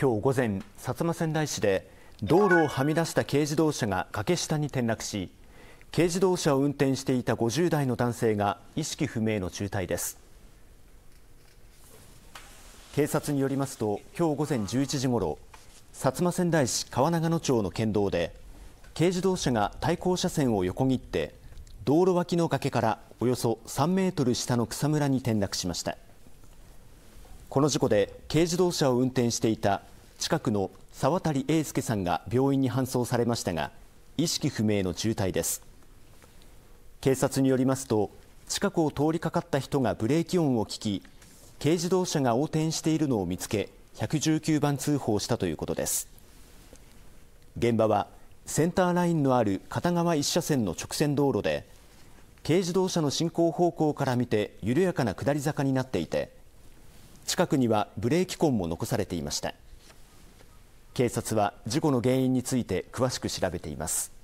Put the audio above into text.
今日午前薩摩川内市で道路をはみ出した軽自動車が崖下に転落し軽自動車を運転していた50代の男性が意識不明の重体です警察によりますと今日午前11時ごろ薩摩川内市川長野町の県道で軽自動車が対向車線を横切って道路脇の崖からおよそ3メートル下の草むらに転落しましたこの事故で軽自動車を運転していた近くの沢渡英介さんが病院に搬送されましたが意識不明の重体です警察によりますと近くを通りかかった人がブレーキ音を聞き軽自動車が横転しているのを見つけ119番通報したということです現場はセンターラインのある片側1車線の直線道路で軽自動車の進行方向から見て緩やかな下り坂になっていて近くにはブレーキ痕も残されていました警察は事故の原因について詳しく調べています。